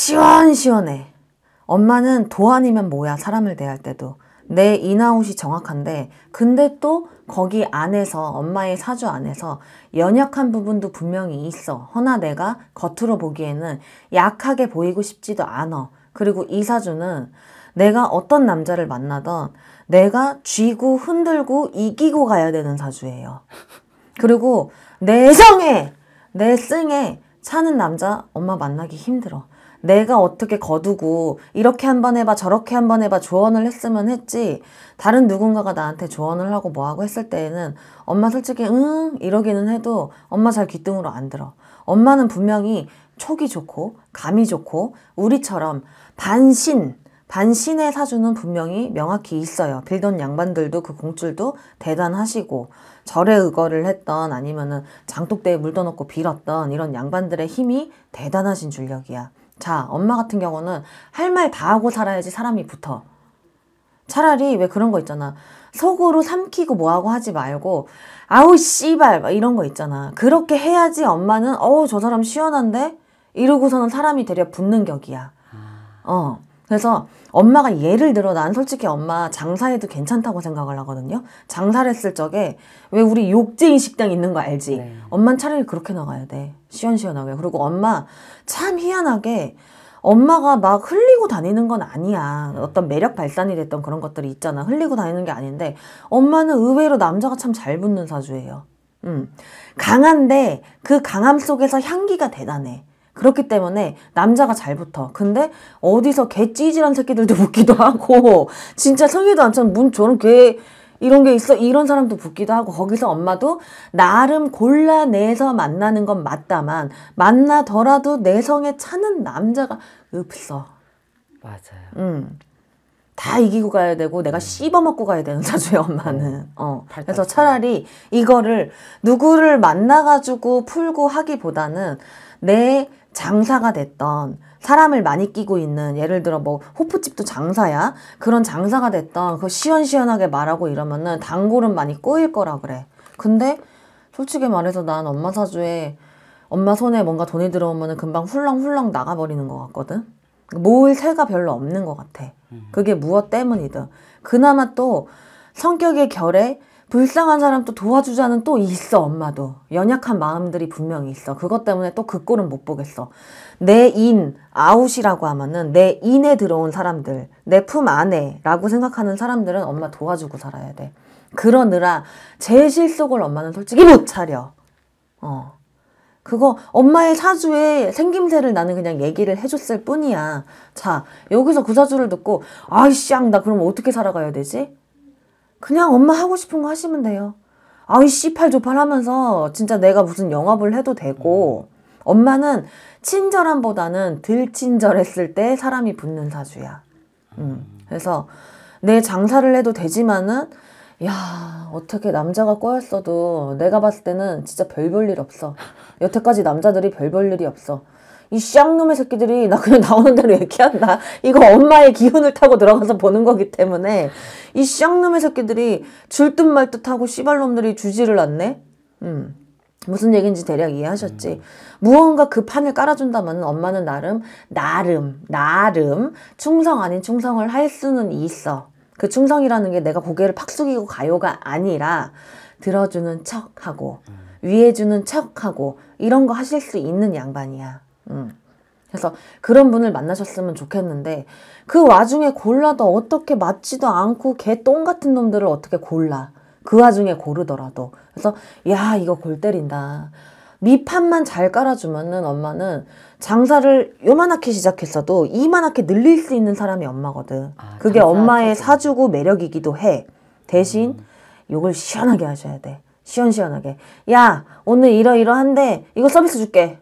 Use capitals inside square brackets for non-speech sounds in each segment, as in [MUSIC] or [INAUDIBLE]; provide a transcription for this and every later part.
시원시원해. 엄마는 도안이면 뭐야 사람을 대할 때도 내 인아웃이 정확한데 근데 또 거기 안에서 엄마의 사주 안에서 연약한 부분도 분명히 있어. 허나 내가 겉으로 보기에는 약하게 보이고 싶지도 않아. 그리고 이 사주는 내가 어떤 남자를 만나던 내가 쥐고 흔들고 이기고 가야 되는 사주예요. 그리고 내 성에 내 승에 차는 남자 엄마 만나기 힘들어. 내가 어떻게 거두고 이렇게 한번 해봐 저렇게 한번 해봐 조언을 했으면 했지 다른 누군가가 나한테 조언을 하고 뭐하고 했을 때에는 엄마 솔직히 응 이러기는 해도 엄마 잘 귀등으로 안 들어 엄마는 분명히 촉이 좋고 감이 좋고 우리처럼 반신 반신의 사주는 분명히 명확히 있어요. 빌던 양반들도 그 공줄도 대단하시고 절에 의거를 했던 아니면은 장독대에 물떠놓고 빌었던 이런 양반들의 힘이 대단하신 줄력이야. 자, 엄마 같은 경우는 할 말 다 하고 살아야지 사람이 붙어. 차라리 왜 그런 거 있잖아. 속으로 삼키고 뭐하고 하지 말고 아우 씨발 막 이런 거 있잖아. 그렇게 해야지 엄마는 어우 저 사람 시원한데 이러고서는 사람이 되려 붙는 격이야. 아. 어. 그래서 엄마가 예를 들어 난 솔직히 엄마 장사해도 괜찮다고 생각을 하거든요. 장사를 했을 적에 왜 우리 욕쟁이 식당 있는 거 알지? 네. 엄만 차라리 그렇게 나가야 돼. 시원시원하게. 그리고 엄마 참 희한하게 엄마가 막 흘리고 다니는 건 아니야. 어떤 매력 발산이 됐던 그런 것들이 있잖아. 흘리고 다니는 게 아닌데 엄마는 의외로 남자가 참 잘 붙는 사주예요. 음. 강한데 그 강함 속에서 향기가 대단해. 그렇기 때문에 남자가 잘 붙어. 근데 어디서 개 찌질한 새끼들도 [LAUGHS] 붙기도 하고 진짜 성의도 안 차는 문 저런 개 이런 게 있어 이런 사람도 붙기도 하고 거기서 엄마도 나름 골라내서 만나는 건 맞다만 만나더라도 내성에 차는 남자가 없어. 맞아요. 음. 다 이기고 가야 되고 내가 음. 씹어먹고 가야 되는 [LAUGHS] 사주의 어, 엄마는 어 그래서 차라리 이거를 누구를 만나가지고 풀고 하기보다는 내 장사가 됐던 사람을 많이 끼고 있는 예를 들어 뭐 호프집도 장사야 그런 장사가 됐던 그 시원시원하게 말하고 이러면은 단골은 많이 꼬일 거라 그래 근데 솔직히 말해서 난 엄마 사주에 엄마 손에 뭔가 돈이 들어오면은 금방 훌렁훌렁 나가버리는 것 같거든 모을 새가 별로 없는 것 같아. 음. 그게 무엇 때문이든. 그나마 또 성격의 결에 불쌍한 사람 또 도와주자는 또 있어, 엄마도. 연약한 마음들이 분명히 있어. 그것 때문에 또 그 꼴은 못 보겠어. 내 인, 아웃이라고 하면은 내 인에 들어온 사람들, 내 품 안에 라고 생각하는 사람들은 엄마 도와주고 살아야 돼. 그러느라 제 실속을 엄마는 솔직히 못 차려. 어. 그거 엄마의 사주에 생김새를 나는 그냥 얘기를 해줬을 뿐이야. 자, 여기서 그 사주를 듣고 아이씨 앙나 그럼 어떻게 살아가야 되지? 그냥 엄마 하고 싶은 거 하시면 돼요. 아이씨 팔조팔 하면서 진짜 내가 무슨 영업을 해도 되고 엄마는 친절함보다는 덜 친절했을 때 사람이 붙는 사주야. 음. 그래서 내 장사를 해도 되지만은 야 어떻게 남자가 꼬였어도 내가 봤을 때는 진짜 별볼일 없어. 여태까지 남자들이 별볼 일이 없어. 이 쌍놈의 새끼들이 나 그냥 나오는 대로 얘기한다. 이거 엄마의 기운을 타고 들어가서 보는 거기 때문에 이 쌍놈의 새끼들이 줄듯 말듯 하고 씨발놈들이 주지를 않네. 음. 무슨 얘기인지 대략 이해하셨지. 음. 무언가 그 판을 깔아준다면 엄마는 나름, 나름, 나름, 충성 아닌 충성을 할 수는 있어. 그 충성이라는 게 내가 고개를 팍 숙이고 가요가 아니라 들어주는 척하고 음. 위해주는 척하고 이런 거 하실 수 있는 양반이야. 음. 그래서 그런 분을 만나셨으면 좋겠는데 그 와중에 골라도 어떻게 맞지도 않고 개똥 같은 놈들을 어떻게 골라. 그 와중에 고르더라도. 그래서 야 이거 골 때린다. 밑판만 잘 깔아주면은 엄마는 장사를 요만하게 시작했어도 이만하게 늘릴 수 있는 사람이 엄마거든. 아, 그게 엄마의 사주고 매력이기도 해. 대신 음. 욕을 시원하게 하셔야 돼. 시원시원하게. 야, 오늘 이러이러한데 이거 서비스 줄게.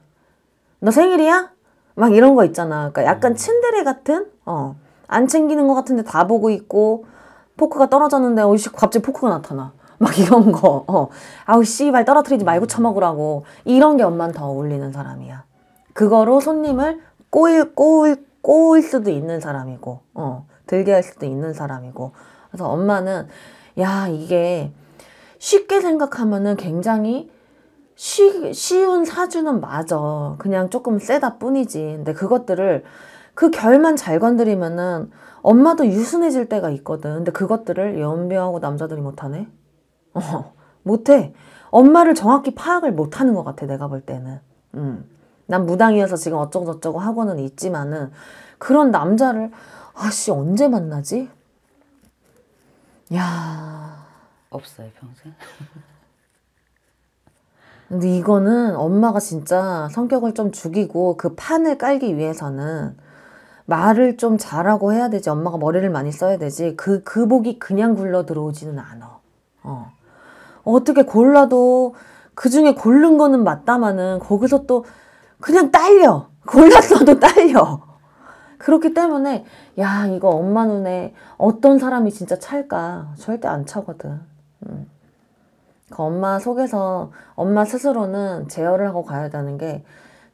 너 생일이야? 막 이런 거 있잖아. 그러니까 약간 음. 츤데레 같은? 어. 안 챙기는 것 같은데 다 보고 있고 포크가 떨어졌는데 어이씨 갑자기 포크가 나타나. 막 이런 거. 어. 아우 씨발 떨어뜨리지 말고 음. 처먹으라고. 이런 게 엄만 더 어울리는 사람이야. 그거로 손님을 꼬일 꼬일 꼬일 수도 있는 사람이고, 어. 들게 할 수도 있는 사람이고. 그래서 엄마는 야 이게 쉽게 생각하면은 굉장히 쉬, 쉬운 사주는 맞아. 그냥 조금 세다 뿐이지. 근데 그것들을 그 결만 잘 건드리면은 엄마도 유순해질 때가 있거든. 근데 그것들을 연배하고 남자들이 못하네. 어, 못해. 엄마를 정확히 파악을 못하는 것 같아 내가 볼 때는. 음. 난 무당이어서 지금 어쩌고저쩌고 하고는 있지만은 그런 남자를 아씨 언제 만나지? 야 없어요 평생. [LAUGHS] 근데 이거는 엄마가 진짜 성격을 좀 죽이고 그 판을 깔기 위해서는 말을 좀 잘하고 해야 되지 엄마가 머리를 많이 써야 되지 그그 그 복이 그냥 굴러 들어오지는 않아. 어. 어떻게 골라도 그 중에 고른 거는 맞다마는 거기서 또 그냥 딸려. 골랐어도 딸려. 그렇기 때문에 야 이거 엄마 눈에 어떤 사람이 진짜 찰까 절대 안 차거든. 음. 그 엄마 속에서 엄마 스스로는 제어를 하고 가야 되는 게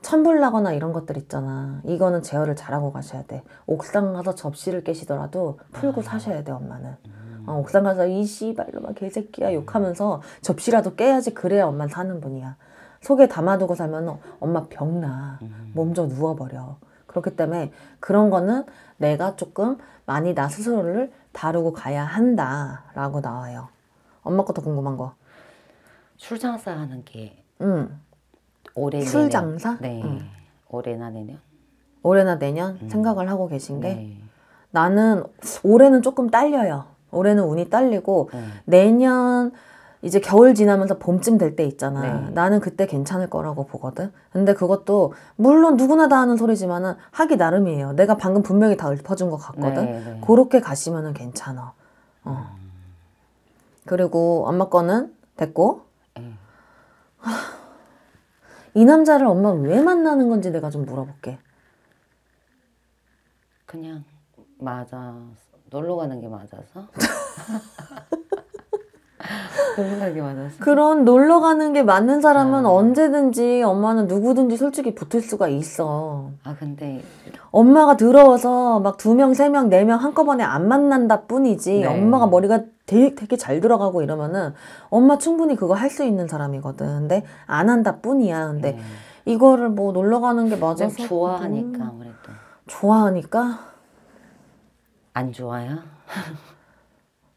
천불나거나 이런 것들 있잖아. 이거는 제어를 잘하고 가셔야 돼. 옥상 가서 접시를 깨시더라도 풀고 아. 사셔야 돼 엄마는. 음. 어, 옥상 가서 이 씨발로 막 개새끼야 욕하면서 접시라도 깨야지 그래야 엄마 사는 분이야. 속에 담아두고 살면 엄마 병나 음. 몸좀 누워버려. 그렇기 때문에 그런 거는 내가 조금 많이 나 스스로를 다루고 가야 한다라고 나와요. 엄마 것도 궁금한 거. 술 장사하는 게. 음. 올해 술 장사? 네. 음. 올해나 내년. 올해나 내년 음. 생각을 하고 계신 게 네. 나는 올해는 조금 딸려요. 올해는 운이 딸리고 음. 내년 이제 겨울 지나면서 봄쯤 될 때 있잖아. 네. 나는 그때 괜찮을 거라고 보거든. 근데 그것도 물론 누구나 다 하는 소리지만은 하기 나름이에요. 내가 방금 분명히 다 읊어준 것 같거든. 네, 네. 그렇게 가시면은 괜찮아. 어. 음. 그리고 엄마 거는 됐고. 네. 이 남자를 엄마 왜 만나는 건지 내가 좀 물어볼게. 그냥 맞아 놀러 가는 게 맞아서? [LAUGHS] 놀러 가는 게 맞아서? 그런 놀러 가는 게 맞는 사람은 아. 언제든지 엄마는 누구든지 솔직히 붙을 수가 있어. 아 근데 엄마가 더러워서 막 두 명, 세 명, 네 명 한꺼번에 안 만난다 뿐이지 네. 엄마가 머리가 되게, 되게 잘 들어가고 이러면은 엄마 충분히 그거 할 수 있는 사람이거든. 근데 안 한다 뿐이야. 근데 네. 이거를 뭐 놀러 가는 게 맞아서 좋아하니까 아무래도 좋아하니까 안 좋아요?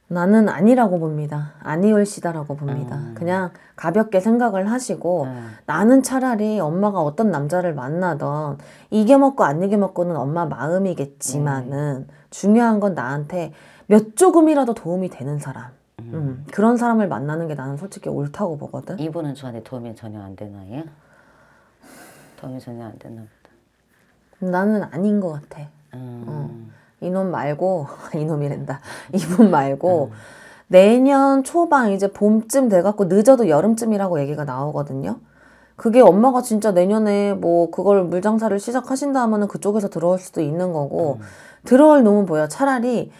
나는 아니라고 봅니다. 아니올시다라고 봅니다. 음. 그냥 가볍게 생각을 하시고 음. 나는 차라리 엄마가 어떤 남자를 만나던 이게 먹고 안 이게 먹고는 엄마 마음이겠지만은 음. 중요한 건 나한테 몇 조금이라도 도움이 되는 사람. 음. 음. 그런 사람을 만나는 게 나는 솔직히 옳다고 보거든. 이분은 저한테 도움이 전혀 안 되나요? 도움이 전혀 안 되나 보다. 나는 아닌 것 같아. 음. 어. 이놈 말고 [LAUGHS] 이놈이란다. 이분 말고 음. 내년 초반 이제 봄쯤 돼갖고 늦어도 여름쯤이라고 얘기가 나오거든요. 그게 엄마가 진짜 내년에 뭐 그걸 물장사를 시작하신다 하면은 그쪽에서 들어올 수도 있는 거고 음. 들어올 놈은 뭐야 차라리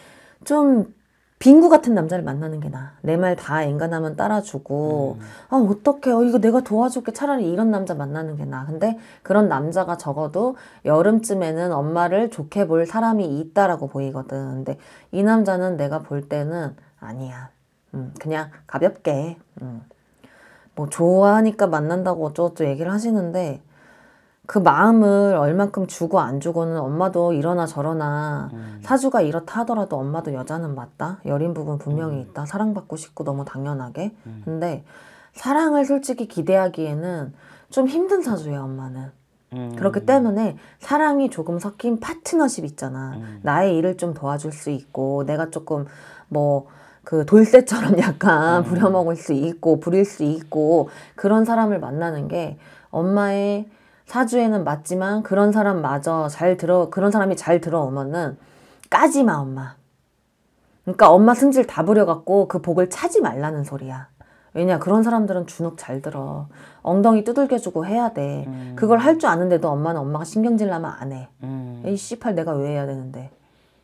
좀 빙구 같은 남자를 만나는 게 나아. 내 말 다앵간하면 따라주고, 음. 아, 어떡해. 어, 이거 내가 도와줄게. 차라리 이런 남자 만나는 게 나아. 근데 그런 남자가 적어도 여름쯤에는 엄마를 좋게 볼 사람이 있다라고 보이거든. 근데 이 남자는 내가 볼 때는 아니야. 음, 그냥 가볍게. 음. 뭐 좋아하니까 만난다고 어쩌고저쩌고 얘기를 하시는데, 그 마음을 얼만큼 주고 안 주고는 엄마도 이러나 저러나 음. 사주가 이렇다 하더라도 엄마도 여자는 맞다 여린 부분 분명히 음. 있다 사랑받고 싶고 너무 당연하게 음. 근데 사랑을 솔직히 기대하기에는 좀 힘든 사주예요 엄마는 음. 그렇기 때문에 사랑이 조금 섞인 파트너십 있잖아. 음. 나의 일을 좀 도와줄 수 있고, 내가 조금 뭐, 그 돌쇠처럼 [LAUGHS] 약간 음. 부려먹을 수 있고, 부릴 수 있고, 그런 사람을 만나는 게 엄마의 사주에는 맞지만 그런 사람마저 잘 들어 그런 사람이 잘 들어오면은 까지마 엄마. 그러니까 엄마 승질 다 부려갖고 그 복을 차지 말라는 소리야. 왜냐 그런 사람들은 주눅 잘 들어 엉덩이 두들겨주고 해야 돼 음. 그걸 할 줄 아는데도 엄마는 엄마가 신경질 나면 안해 음. 이 씨팔 내가 왜 해야 되는데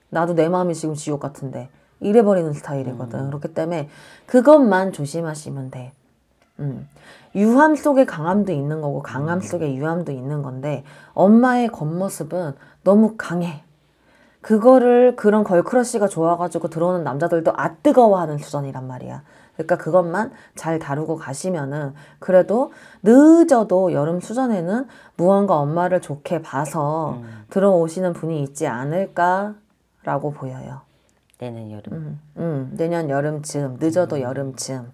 나도 내 마음이 지금 지옥 같은데 이래버리는 스타일이거든 음. 그렇기 때문에 그것만 조심하시면 돼 음. 유함 속에 강함도 있는 거고 강함 음. 속에 유함도 있는 건데 엄마의 겉모습은 너무 강해. 그거를 그런 걸크러쉬가 좋아가지고 들어오는 남자들도 아 뜨거워하는 수전이란 말이야. 그러니까 그것만 잘 다루고 가시면은 그래도 늦어도 여름 수전에는 무언가 엄마를 좋게 봐서 음. 들어오시는 분이 있지 않을까라고 보여요. 내년 여름. 음, 음. 내년 여름쯤 늦어도 음. 여름쯤.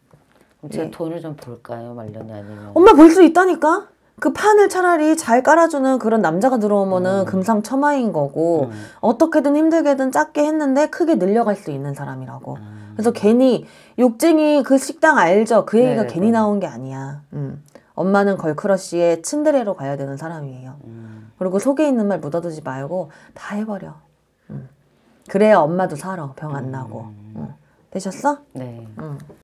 제가 예. 돈을 좀 벌까요? 말년에 아니면 엄마 볼 수 있다니까? 그 판을 차라리 잘 깔아주는 그런 남자가 들어오면은 음. 금상첨화인 거고 음. 어떻게든 힘들게든 작게 했는데 크게 늘려갈 수 있는 사람이라고 음. 그래서 괜히 욕쟁이 그 식당 알죠 그 네, 얘기가 네 괜히 네. 나온 게 아니야 음. 엄마는 걸크러쉬의 츤데레로 가야 되는 사람이에요 음. 그리고 속에 있는 말 묻어두지 말고 다 해버려 음. 그래야 엄마도 살아 병안 음. 나고 되셨어? 네